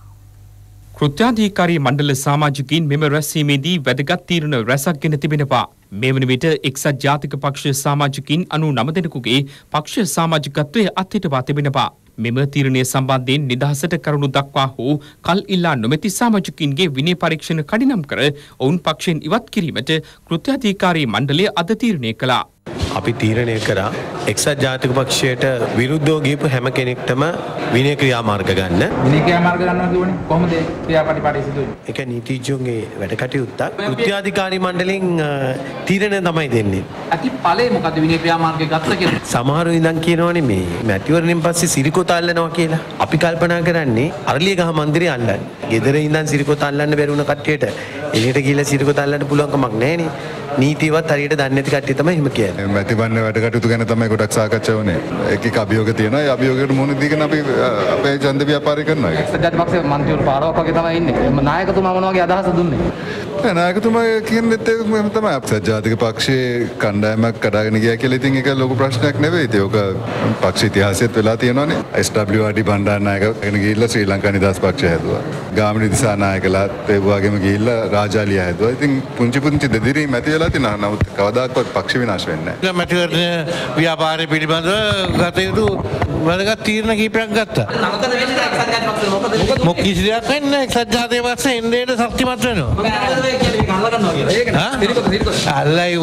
කෘත්‍යාධිකාරී මණ්ඩල සාමාජිකින් මෙම රැස්වීමේදී වැදගත් තීරණ රැසක් ගෙන තිබෙනවා. මේ වන විට එක්සත් ජාතික පක්ෂ සාමාජිකින් අනු නම දෙනෙකුගේ පක්ෂ සාමාජිකත්වය අත්හිටවා තිබෙනවා. මෙම තීරණය සම්බන්ධයෙන් නිදහසට කරුණු දක්වා හෝ කල් ඉල්ලා නොමැති සමාජිකින්ගේ විනය පරීක්ෂණ කඩිනම් කර ඔවුන් පක්ෂයෙන් ඉවත් කිරීමට කෘත්‍යාධිකාරී මණ්ඩලය අද තීරණය කළා. අපි තීරණය කරා එක්සත් ජාතික පක්ෂයට විරුද්ධෝ ගියපු හැම කෙනෙක්ටම විනය ක්‍රියාමාර්ග ගන්න. විනය ක්‍රියාමාර්ග ගන්නවා කියන්නේ කොහොමද ක්‍රියාපටිපාටි සිදුවෙන්නේ? ඒක නීතිඥුන්ගේ වැඩ කටයුත්තක්. වෘත්තිආධිකාරී මණ්ඩලෙන් තීරණය තමයි දෙන්නේ. ඇති ඵලය මොකද විනය ක්‍රියාමාර්ගය ගත්ත කියලා? සමහරු ඉඳන් කියනවනේ මේ මැතිවරණයෙන් පස්සේ සිරිකොත අල්ලනවා කියලා. අපි කල්පනා කරන්නේ අරලියගහ මන්දිරය අල්ලන්න. ගෙදර ඉඳන් සිරිකොත අල්ලන්න බැරි වුණ කට්ටියට එළියට ගිහලා සිරිකොත අල්ලන්න පුළුවන්කමක් නැහැ නීතිවත් හරියට දන්නේ නැති කට්ටිය තමයි එහෙම කියන්නේ. මැතිබන්න වැඩකටයුතු ගැන තමයි ගොඩක් සාකච්ඡා වුණේ. එකෙක් අභියෝග තියෙනවා. ඒ අභියෝගයට මුහුණ දීගෙන අපි අපේ ඡන්ද ව්‍යාපාරය කරනවා. සජාත් පක්ෂයේ මන්ත්‍රීවරු පාරාවක් වගේ තමයි ඉන්නේ. නායකතුමා මොන වගේ අදහස දුන්නේ? නායකතුමා කියන දෙත් මෙම තමයි අපිට ජාතික පක්ෂයේ කණ්ඩායමක් කඩාගෙන ගියා කියලා ඉතින් ඒක ලොකු ප්‍රශ්නයක් නෙවෙයි. ඒක ඕක පක්ෂ ඉතිහාසයේත් වෙලා තියෙනවානේ. SWRD බණ්ඩාරනායකගෙන ගිහිල්ලා ශ්‍රී ලංකා නිදහස් පක්ෂය හැදුවා. ගාමිණී දිසානායකලාත් ඒ වගේම ගිහිල්ලා රාජාලිය හැදුවා. ඉතින් පුංචි පුංචි දෙදිරීම් ඇති වෙලා තිනා. නමුත් කවදාකවත් පක්ෂ විනාශ වෙන්නේ නැහැ. මැටිවර්ණ ව්‍යාපාරය පිළිබඳව ගත යුතු වැදගත් තීරණ කීපයක් ගත්තා. මොකද කිසි දෙයක් වෙන්නේ නැහැ. එක්සත් ජාතික පක්ෂය එන්නේ ශක්තිමත් වෙනවා. Alay, ikut, ikut. Alay,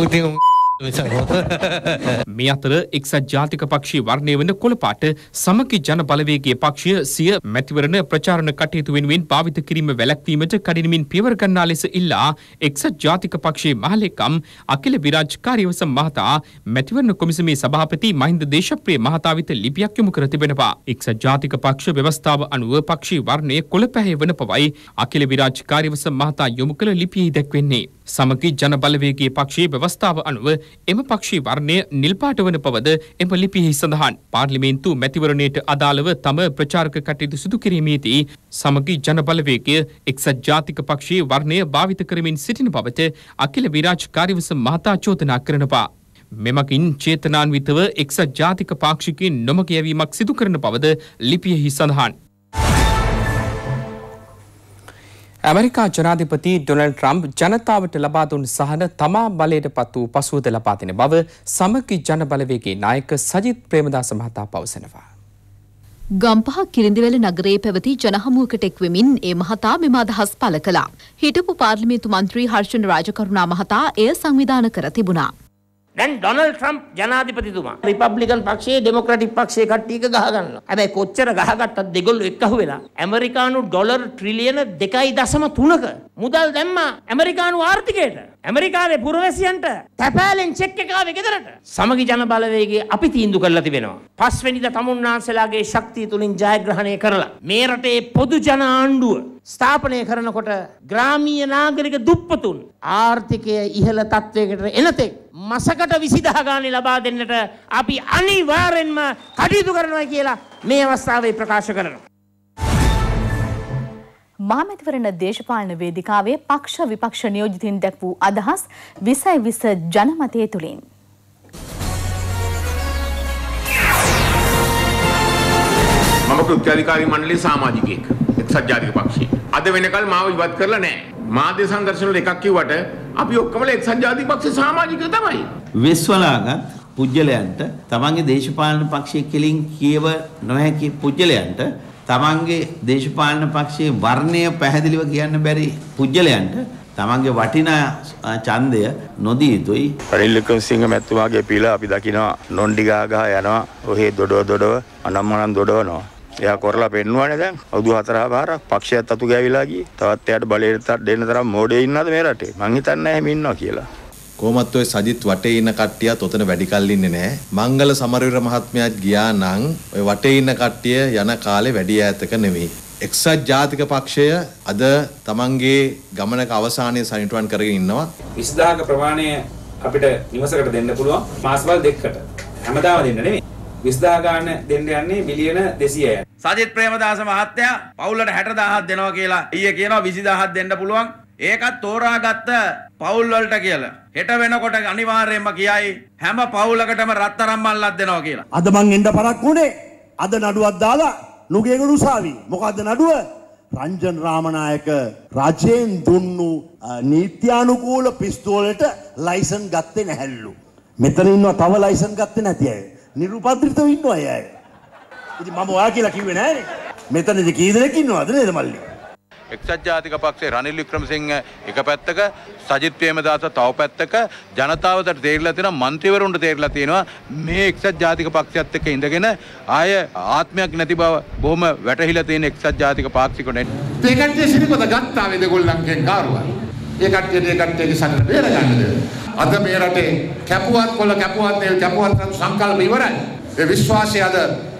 මේ අතර එක්සත් ජාතික පක්ෂයේ වර්ණය වන කොළපාට සමකි ජන බලවේගයේ පක්ෂය සිය මැතිවරණ ප්‍රචාරණ කටයුතු වෙනුවෙන් භාවිත කිරීම වැළැක්වීමට කඩිනමින් පියවර ගන්නා ලෙස ඉල්ලා එක්සත් ජාතික පක්ෂයේ මහලේකම් අකිල විරාජ්කාරීවස මහතා මැතිවරණ කොමිසමේ සභාපති මහින්ද දේශප්‍රිය මහතා වෙත ලිපියක් යොමු කර තිබෙනවා. එක්සත් ජාතික පක්ෂ ව්‍යවස්ථාව අනුව පක්ෂයේ වර්ණය කොළපැහැ වන පවයි අකිල විරාජ්කාරීවස මහතා යොමු කළ ලිපියේ දැක්වෙන්නේ. සමගි ජනබලවේගේ පක්ෂයේ ව්‍යවස්ථාව අනුව එම පක්ෂී වර්ණය නිල්පාට වන පවද එම ලිපියෙහි සඳහන් පාර්ලිමේන්තු මැතිවරණයට අදාළව තම ප්‍රචාරක කටයුතු සිදු කිරීමේදී සමගි ජනබලවේගය එක්සත් ජාතික පක්ෂයේ වර්ණය භාවිත කරමින් සිටින බවට අකිල විරාජ්කාරිවස මහතා චෝදනා කරනවා. මෙමකින් චේතනාන්විතව එක්සත් ජාතික පාක්ෂිකින් නොම කියවීමක් සිදු කරන බවද ලිපියෙහි සඳහන්. ඇමරිකා ජනාධිපති ඩොනල් ට්‍රම්ප් ජනතාවට ලබාදුන් සහන තමා බලයට පත් වූ පසුවද ලබාතින බව සමකි ජනබලවේගේ නායක සජිත් ප්‍රේමදාස මහතා පවසනවා. ගම්පහ කිරිඳිවැල නගරයේ පැවති ජනහමුවකට එක්වෙමින් ඒ මහතා මෙම අදහස් පළ කළා. හිටපු පාර්ලිමේන්තු මන්ත්‍රී හර්ෂණ රාජකරුණා මහතා එය සංවිධාන කර තිබුණා. දැන් ඩොනල්ඩ් ට්‍රම්ප් ජනාධිපතිතුමා රිපබ්ලිකන් පක්ෂයේ ඩෙමොක්‍රැටික් පක්ෂයේ කට්ටියක ගහ ගන්නවා. හැබැයි කොච්චර ගහගත්තත් දෙගොල්ලෝ එක්කහු වෙලා ඇමරිකානු ඩොලර් ට්‍රිලියන 2.3ක මුදල් දැම්මා ඇමරිකානු ආර්ථිකයට. ඇමරිකාවේ පුරවැසියන්ට තැපෑලෙන් චෙක් එක ආවේ ගෙදරට. සමගි ජන බලවේගය අපි තීන්දුව කරලා තිබෙනවා. පස්වෙනිදා තමුන්නාන්සලාගේ ශක්තිය තුලින් ජයග්‍රහණය කරලා මේ රටේ පොදු ජන ආණ්ඩුව ස්ථාපනය කරනකොට ග්‍රාමීය නාගරික දුප්පතුන් ආර්ථිකය ඉහළ තත්ත්වයකට එනතෙක් මසකට 20000 ගානේ ලබා දෙන්නට අපි අනිවාර්යෙන්ම කටයුතු කරනවා කියලා මේ අවස්ථාවේ ප්‍රකාශ කරනවා. මාමෙත්වරණ දේශපාලන වේදිකාවේ පක්ෂ විපක්ෂ නියෝජිතින් දැක් වූ අදහස් 2020 ජනමතය තුලින් මම කෘත්‍යාධිකාරී මණ්ඩලයේ සමාජිකයෙක් එක්සත් ජාතික පක්ෂයේ අද වෙනකල් මාව ඉවත් කරලා නැහැ මාධ්‍ය සංඝර්ෂණ වල එකක් කිව්වට අපි ඔක්කොමලා එක්සත් ජාතික පක්ෂේ සමාජිකයෝ තමයි. වෙස්වලාගත් පුජ්‍යලයන්ට තමන්ගේ දේශපාලන පක්ෂයේ කෙලින් කියව නොහැකි පුජ්‍යලයන්ට තමන්ගේ දේශපාලන පක්ෂයේ වර්ණය පැහැදිලිව කියන්න බැරි පුජ්‍යලයන්ට තමන්ගේ වටිනා ඡන්දය නොදී යුතුයි. රනිල්කම් සිංහ මැතිතුමාගේ පිළ අපි දකිනවා නොණ්ඩි ගා ගහ යනවා. ඔහේ දොඩව දොඩව අනම්මනම් දොඩවනවා. එයා කරලා පෙන්වන්නේ දැන් අවුරුදු 4 5ක් පක්ෂයත් අතු ගෑවිලා ගියේ. තවත් එයාට බලයට දෙන්න තරම් මොඩේ ඉන්නවද මේ රටේ? මං හිතන්නේ නැහැ එහෙම ඉන්නවා කියලා. කොහොමත් ඔය සජිත් වටේ ඉන්න කට්ටියත් ඔතන වැඩි කල් ඉන්නේ නැහැ. මංගල සමරවීර මහත්මයාත් ගියා නම් ඔය වටේ ඉන්න කට්ටිය යන කාලේ වැඩි ඈතක නෙවෙයි. එක්සත් ජාතික පක්ෂය අද තමන්ගේ ගමනක අවසානයේ සනිටුවන් කරගෙන ඉන්නවා. 20000ක ප්‍රමාණය අපිට නිවසකට දෙන්න පුළුවන් මාසවල් දෙකකට. හැමදාම දෙන්න නෙමෙයි. විස්දා ගාන දෙන්න යන්නේ මිලියන 200යි. සජිත් ප්‍රේමදාස මහත්තයා පවුලට 60000ක් දෙනවා කියලා ඊයේ කියනවා 20000ක් දෙන්න පුළුවන්. ඒකත් තෝරාගත්ත පවුල් වලට කියලා. හෙට වෙනකොට අනිවාර්යයෙන්ම කියයි හැම පවුලකටම රත්තරන් මල්ලක් දෙනවා කියලා. අද මං එන්න පරක් උනේ. අද නඩුවක් දාලා නුගේගොඩ උසාවි. මොකද්ද නඩුව? රංජන් රාමනායක රජයෙන් දුන්නු නීත්‍යානුකූල පිස්තෝලට ලයිසන් ගත්තේ නැහැලු. මෙතන ඉන්නවා තව ලයිසන් ගත්තේ නැති අය. නිරුපද්‍රිත ඉන්න අය අය. ඉතින් මම ඔයා කියලා කිව්වේ නෑනේ. මෙතනදී කී දෙනෙක් ඉන්නවද නේද මල්ලි? එක්සත් ජාතික පක්ෂේ රනිල් වික්‍රමසිංහ එක පැත්තක සජිත් ප්‍රේමදාස තව පැත්තක ජනතාවට තේරිලා තියෙනවා മന്ത്രിවරුන්ට තේරිලා තියෙනවා මේ එක්සත් ජාතික පක්ෂයත් එක්ක ඉඳගෙන ආය ආත්මයක් නැති බව බොහොම වැටහිලා තියෙන එක්සත් ජාතික පාක්ෂිකෝ නේ. දෙකට සිනකොත ගත්තා මේ දෙගොල්ලන්ගෙන් කාරුවා. ඒ කට්ටියට ඒ කට්ටියගේ සටන බේර ගන්නද? අද මේ රටේ කැපුවත් කොළ කැපුවත් තෙල් කැපුවත් සංකල්ප ඉවරයි. ඒ විශ්වාසය අද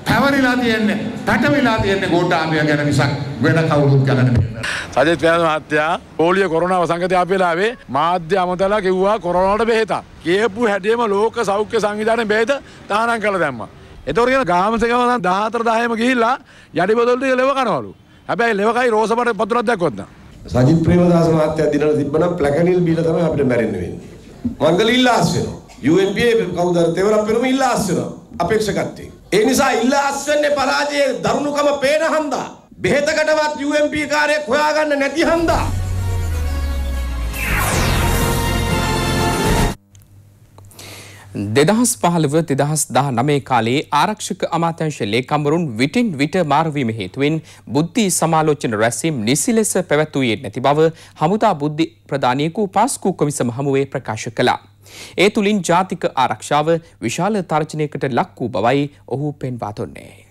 පැවරිලා තියෙන්නේ, පැටවිලා තියෙන්නේ ගෝඨාභය ගැන මිසක් වෙන කවුරුත් ගැන නෙමෙයි. සජිත් ප්‍රේම මහත්තයා පොලිය කොරෝනාව සංගතය අපේලාවේ මාධ්‍ය අමතලා කිව්වා කොරෝනාවට බෙහෙතක්. කියපු හැටියෙම ලෝක සෞඛ්‍ය සංවිධානය බෙහෙත තහනම් කළා දැම්මා. ඒතකොට කියන ගාමසේකම 14 10ම ගිහිල්ලා යඩිබදොල්ට ලෙව කනවලු. හැබැයි ලෙවකයි රෝසපට පතුරක් දැක්කොත් නෑ. සජිත් ප්‍රේමදාස මහත්තයා දිනන තිබ්බනම් ප්ලැකනිල් බීලා තමයි අපිට මැරෙන්න වෙන්නේ. මංගල ඉල්ලාස් වෙනවා. UNPA කවුද තෙවරක් වෙනම ඉල්ලාස් වෙනවා. අපේක්ෂකත්වයෙන්. ඒ නිසා ඉල්ලාස් වෙන්නේ පරාජයේ දරුණුකම පේන හන්දා. බෙහෙතකටවත් UNP කාර්යයක් හොයාගන්න නැති හන්දා. දෙදහස් පහළව දෙදහස් දහ නමේ කාලේ ආරක්ෂක අමාත්‍යංශ ලේකම්වරුන් විටින් විට මාරවීම හේතුවෙන් බුද්ධි සමාලෝචන රැසීම් නිසි ලෙස පැවැත්වුයේ නැති බව හමුදා බුද්ධි ප්‍රධානියකු පාස්කු කොමිසම හමුවේ ප්‍රකාශ කළා. ඒ තුළින් ජාතික ආරක්ෂාව විශාල තර්ජනයකට ලක් වූ බවයි ඔහු පෙන්වා දුන්නේ.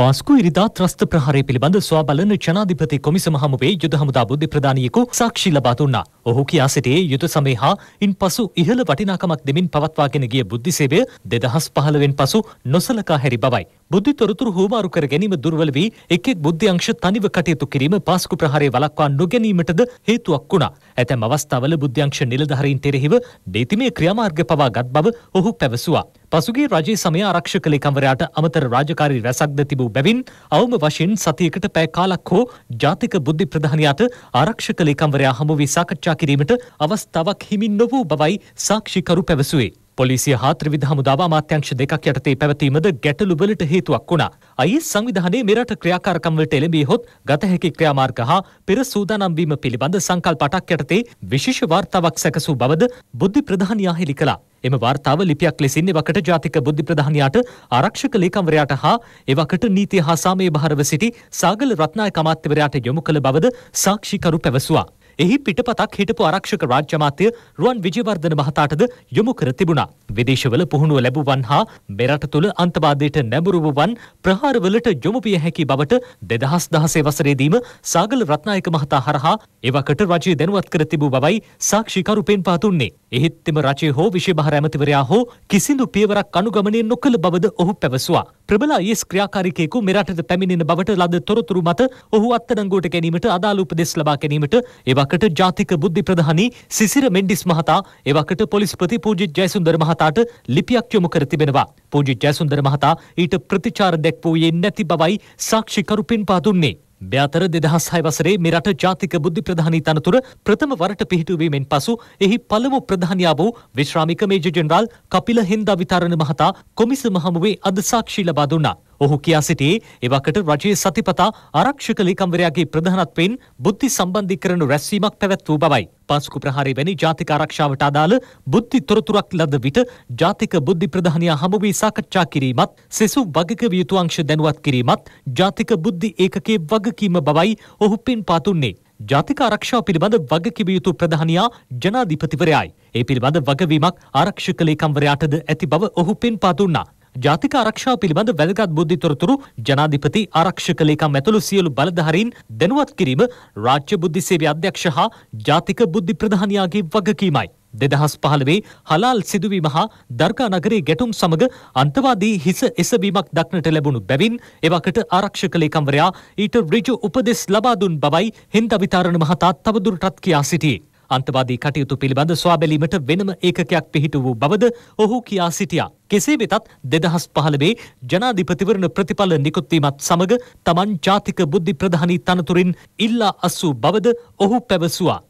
පාස්කු ඉරිදා ත්‍රස්ත ප්‍රහාරය පිළිබඳ ස්වාබලන ජනාධිපති කොමිසම හමුවේ යුද හමුදා බුද්ධි ප්‍රධානියෙකු සාක්ෂි ලබා දුන්නා. ඔහු කියා සිටියේ යුද සමය හා ඉන්පසු ඉහළ වටිනාකමක් දෙමින් පවත්වාගෙන ගිය බුද්ධි සේවය 2015 වෙන් පසු නොසලකා හැරි බවයි. බුද්ධි තොරතුරු හුවමාරු කර ගැනීම දුර්වල වී එක් එක් බුද්ධි අංශ තනිව කටයුතු කිරීම පාස්කු ප්‍රහාරය වළක්වා නොගැනීමටද හේතුවක් වුණා. ඇතැම් අවස්ථාවල බුද්ධ්‍යංශ නිලධාරීන් තෙරෙහිව නීතිමය ක්‍රියාමාර්ග පවා ගත් බව ඔහු පැවසුවා. පසුගේ රජයේ සමය ආරක්ෂක ලේකම්වරයාට අමතර රාජකාරී රැසක්ද තිබූ බැවින් අවම වශයෙන් සතියකට පැය කාලක් හෝ ජාතික බුද්ධි ප්‍රධානියාට ආරක්ෂක ලේකම්වරයා හමු වී සාකච්ඡා කිරීමට අවස්ථාවක් හිමි නොවූ බවයි සාක්ෂිකරු පැවසුවේ. පොලිසිය හා ත්‍රිවිධ හමුදාව අමාත්‍යංශ දෙකක් යටතේ පැවතීමද ගැටලුවලට හේතුවක් වුණා. අයිස් සංවිධානයේ මෙරට ක්‍රියාකාරකම් වලට එළඹී හොත් ගත හැකි ක්‍රියාමාර්ග හා පෙර සූදානම් වීම පිළිබඳ සංකල්ප අටක් යටතේ විශේෂ වාර්තාවක් සැකසූ බවද බුද්ධි ප්‍රධානියා හෙළි කළා. එම වාර්තාව ලිපියක් ලෙසින් එවකට ජාතික බුද්ධි ප්‍රධානියාට ආරක්ෂක ලේකම්වරයාට හා එවකට නීතිය හා සාමයේ භාරව සිටි සාගල රත්නායක අමාත්‍යවරයාට යොමු කළ බවද සාක්ෂිකරු පැවසුවා. එහි පිටපතක් හිටපු ආරක්ෂක රාජ්‍ය මාත්‍ය රුවන් විජේවර්ධන මහතාටද යොමු කර තිබුණා. විදේශවල පුහුණුව ලැබුවන් හා මෙරට තුළ අන්තවාදයට නැඹුරු වූවන් ප්‍රහාරවලට යොමු විය හැකි බවට 2016 වසරේදීම සාගල රත්නායක මහතා හරහා එවකට රජය දැනුවත් කර තිබූ බවයි සාක්ෂිකරු පෙන්වා දුන්නේ. එහෙත් එම රජය හෝ විශේෂභාර ඇමතිවරයා හෝ කිසිදු පියවරක් අනුගමනය නොකළ බවද ඔහු පැවසුවා. ප්‍රබල IS ක්‍රියාකාරිකයෙකු මෙරටට පැමිණෙන බවට ලද තොරතුරු මත ඔහු අත්අඩංගුවට ගැනීමට අදාළ උපදෙස් ලබා ගැනීමට එවක් එවකට ජාතික බුද්ධි ප්‍රධානි සිසිර මෙන්ඩිස් මහතා එවකට පොලිස්පති පූජිත් ජයසුන්දර මහතාට ලිපියක් යොමු කර තිබෙනවා. පූජිත් ජයසුන්දර මහතා ඊට ප්‍රතිචාර දැක්වූයේ නැති බවයි සාක්ෂිකරු පින්පා දුන්නේ. බ්‍යාතර දෙදහස් හය වසරේ මෙරට ජාතික බුද්ධි ප්‍රධානී තනතුර ප්‍රථම වරට පිහිටුවීමෙන් පසු එහි පළමු ප්‍රධානයා වූ විශ්‍රාමික මේජ ජෙනරාල් කපිල හින්දා විතරණ මහතා කොමිස මහමුවේ අද සාක්ෂි ලබා දුන්නා. ඔහු කියා සිටි එවකට රජයේ සතිපතා ආරක්ෂක ලේකම්වරයාගේ ප්‍රධානත්වයෙන් බුද්ධි සම්බන්ධීකරණ රැස්වීමක් පැවැත් වූ බවයි. පාස්කු ප්‍රහාරය වැනි ජාතික ආරක්ෂාවට අදාළ බුද්ධි තොරතුරක් ලද විට ජාතික බුද්ධි ප්‍රධානියා හමු වී සාකච්ඡා කිරීමත් සෙසු වගක වියුතු අංශ දැනුවත් කිරීමත් ජාතික බුද්ධි ඒකකයේ වගකීම බවයි ඔහු පින් පාතුන්නේ. ජාතික ආරක්ෂාව පිළිබඳ වගකිව යුතු ප්‍රධානියා ජනාධිපතිවරයයි. ඒ පිළිබඳ වගවීමක් ආරක්ෂක ලේකම්වරයාටද ඇති බව ඔහු පෙන්පා දුන්නා. ජාතික ආරක්ෂාව පිළිබඳ වැදගත් බුද්ධි තොරතුරු ජනාධිපති ආරක්ෂක ලේකම් ඇතුළු සියලු බලධාරීන් දැනුවත් කිරීම රාජ්‍ය බුද්ධි සේවය අධ්‍යක්ෂ හා ජාතික බුද්ධි ප්‍රධානියාගේ වගකීමයි. දෙදහස් පහළවේ හලාල් සිදුවීම හා දර්කා නගරේ ගැටුම් සමඟ අන්තවාදී හිස එසවීමක් දක්නට ලැබුණු බැවින් එවකට ආරක්ෂක ලේකම්වරයා ඊට ඍජු උපදෙස් ලබා දුන් බවයි හින්දා විතාරණ මහතා තවදුරටත් කියා සිටියේ. අන්තවාදී කටයුතු පිළිබඳ ස්වාබැලීමට වෙනම ඒකකයක් පිහිට වූ බවද ඔහු කියා සිටියා. කෙසේ වෙතත් දෙදහස් පහළවේ ජනාධිපතිවරණ ප්‍රතිඵල නිකුත්වීමත් සමග තමන් ජාතික බුද්ධි ප්‍රධානී තනතුරින් ඉල්ලා අස්සූ බවද ඔහු පැවසුවා.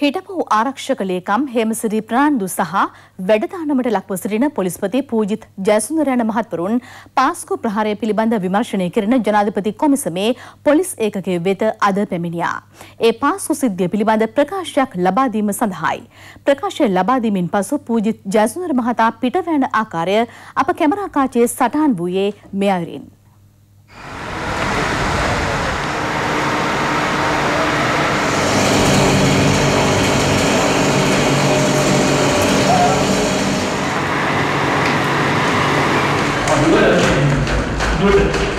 හිටපු ආරක්ෂක ලේකම් හේමසිරි ප්‍රාන්දු සහ වැඩදානමට ලක්ව සිටින පොලිස්පති පූජිත් ජයසුන්දර යන මහත්වරුන් පාස්කු ප්‍රහාරය පිළිබඳ විමර්ශනය කරන ජනාධිපති කොමිසමේ පොලිස් ඒකකයේ වෙත අද පැමිණියා. ඒ පාස්කු සිද්ධිය පිළිබඳ ප්‍රකාශයක් ලබා දීම සඳහායි. ප්‍රකාශය ලබා දීමෙන් පසු පූජිත් ජයසුන්දර මහතා පිටවැන්න ආකාරය අප කැමරා කාචයේ සටහන් වූයේ මෙයරින්. students.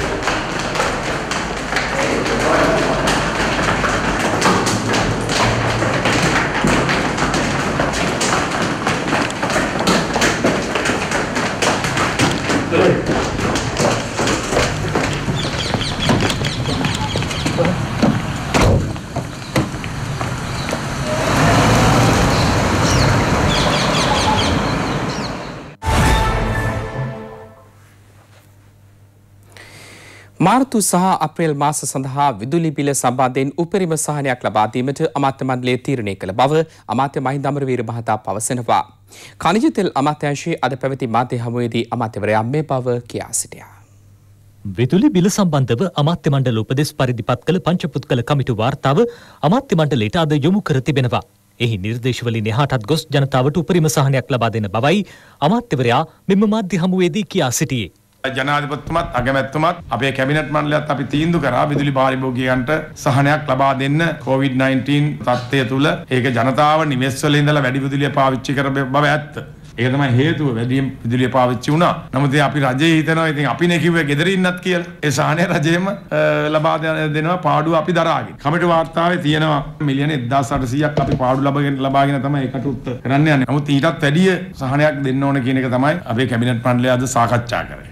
මාර්තු සහ අප්‍රේල් මාස සඳහා විදුලි බිල සම්බන්ධයෙන් උපරිම සහනයක් ලබා දීමට අමාත්‍ය මණ්ඩලය තීරණය කළ බව අමාත්‍ය මහින්ද අමරවීර මහතා පවසනවා. කනිජ තෙල් අමාත්‍යාංශයේ අද පැවති මාධ්‍ය හමුවේදී අමාත්‍යවරයා මේ බව කියා සිටියා. විදුලි බිල සම්බන්ධව අමාත්‍ය මණ්ඩල උපදෙස් පරිදිපත් කළ පංචපුත්කල කමිටු වාර්තාව අමාත්‍ය මණ්ඩලයට අද යොමු කර තිබෙනවා. එහි නිර්දේශවලින් එහාටත් ගොස් ජනතාවට උපරිම සහනයක් ලබා දෙන බවයි අමාත්‍යවරයා මෙම මාධ්‍ය හමුවේදී කියා සිටියේ. ජනාධිපතිතුමත් අගමැතිතුමත් අපේ කැබිනට් මණ්ඩලයත් අපි තීන්දු කරා විදුලි පාරිභෝගිකයන්ට සහනයක් ලබා දෙන්න COVID-19 තත්ත්වය තුළ ඒක ජනතාව නිවෙස්වල ඉඳලා වැඩි විදුලිය පාවිච්චි කර බව ඇත්ත. ඒක තමයි හේතුව වැඩියෙන් විදුලිය පාවිච්චි වුණා. නමුත් අපි රජයේ හිතනවා ඉතින් අපිනේ කිව්වේ gederi ඉන්නත් කියලා. ඒ සහනය රජයේම ලබා දෙනවා පාඩුව අපි දරාගෙන. කමිටු වාර්තාවේ තියෙනවා මිලියන 1800ක් අපි පාඩු ලබාගෙන ලබාගෙන තමයි ඒකට උත්තර කරන්න යන්නේ. නමුත් ඊටත් වැඩිය සහනයක් දෙන්න ඕන කියන එක තමයි අපේ කැබිනට් මණ්ඩලය අද සාකච්ඡා කරන්නේ.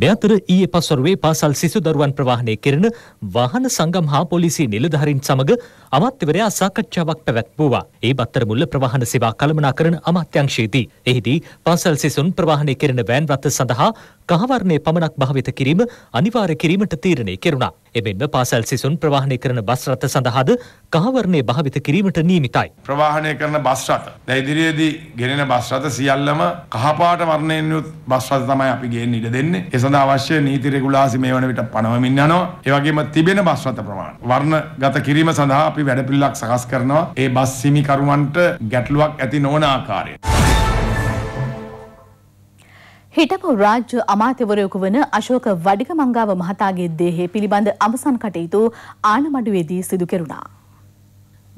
මෙතර ඊයේ පස්වරුවේ පාසල් සිසු දරුවන් ප්‍රවාහනය කෙරෙන වාහන සංගම් හා පොලිසි නිලධාරීන් සමග අමාත්‍යවරයා සාකච්ඡාවක් පැවැත්වුවා. ඒ බත්තරමුල්ල ප්‍රවාහන සේවා කළමනාකරන අමාත්‍යංශයේදී. එහිදී පන්සල් සිසුන් ප්‍රවාහනය කෙරෙන වෑන් රථ සඳහා කහවර්ණය පමණක් භාවිත කිරීම අනිවාර්ය කිරීමට තීරණය කෙරුණා. එමෙන්ම පාසල් සිසුන් ප්‍රවාහනය කරන බස් රථ සඳහාද කහවර්ණය භාවිත කිරීමට නීමිතයි. ප්‍රවාහනය කරන බස් රථ. දැන් ඉදිරියේදී ගෙනෙන බස් රථ සියල්ලම කහපාට වර්ණයෙන් යුත් බස් රථ තමයි අපි ගේන්න ඉඩ දෙන්නේ. ඒ සඳහා අවශ්‍ය නීති රෙගුලාසි මේ වන විට පනවමින් යනවා. ඒ වගේම තිබෙන බස් රථ ප්‍රමාණය වර්ණගත කිරීම සඳහා අපි අපි වැඩපිළිවෙලක් සකස් කරනවා ඒ බස් හිමිකරුවන්ට ගැටලුවක් ඇති නොවන ආකාරයට. හිටපු රාජ්‍ය අමාත්‍යවරයෙකු වන අශෝක වඩික මංගාව මහතාගේ දේහය පිළිබඳ අවසන් කටයුතු ආනමඩුවේදී සිදු කෙරුණා.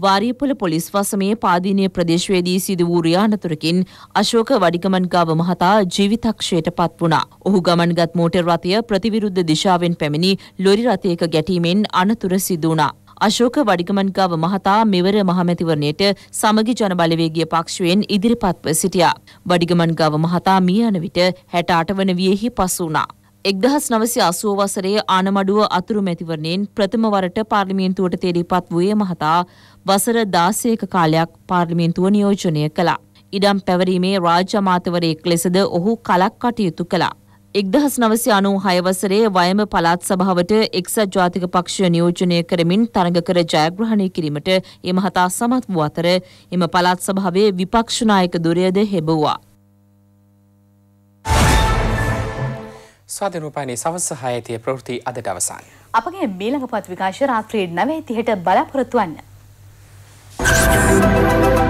වාරියපොල පොලිස් වසමේ පාදීනය ප්‍රදේශවේදී සිදු වූ රියානතුරකින් අශෝක වඩිකමන්ගාව මහතා ජීවිතක්ෂයට පත් වුණා. ඔහු ගමන්ගත් මෝටර් රථය ප්‍රතිවිරුද්ධ දිශාවෙන් පැමිණි ලොරි රථයක ගැටීමෙන් අනතුර සිදු වුණා. අශෝක වඩිකමන්ගාව මහතා මෙවර මහමැතිවරණයට සමගි ජනබලවේගිය පක්ෂයෙන් ඉදිරිපත්ව සිටියා. වඩිගමන්ගාව මහතා මිය යන විට 68 වන වියෙහි පසු වුණා. 1980 වසරේ ආනමඩුව අතුරු මැතිවරණයෙන් ප්‍රථම වරට පාර්ලිමේන්තුවට තේරීපත් වූයේ මහතා වසර 16ක කාලයක් පාර්ලිමේන්තුව නියෝජනය කළා. ඉඩම් පැවරීමේ රාජ්‍ය අමාත්‍යවරයෙක් ලෙසද ඔහු කලක් කටයුතු කළා. එක්දහස් නවසි අනූ හයවසරේ වයම පළාත් සභාවට එක්සත් ජාතික පක්ෂය නියෝජනය කරමින් තරඟ කර ජයග්‍රහණය කිරීමට එම හතා සමත් වූ අතර එම පළාත් සභාවේ විපක්ෂනායක දුරයද හෙබවා. ස්වාධරූපයනි සවස හයතිය ප්‍රෘති අදට අවසන්. අපගේ මීලඟ පත් විකාශ රාත්‍රී නවය තිහට බලාපොරොත්තුවන්න. Thank you.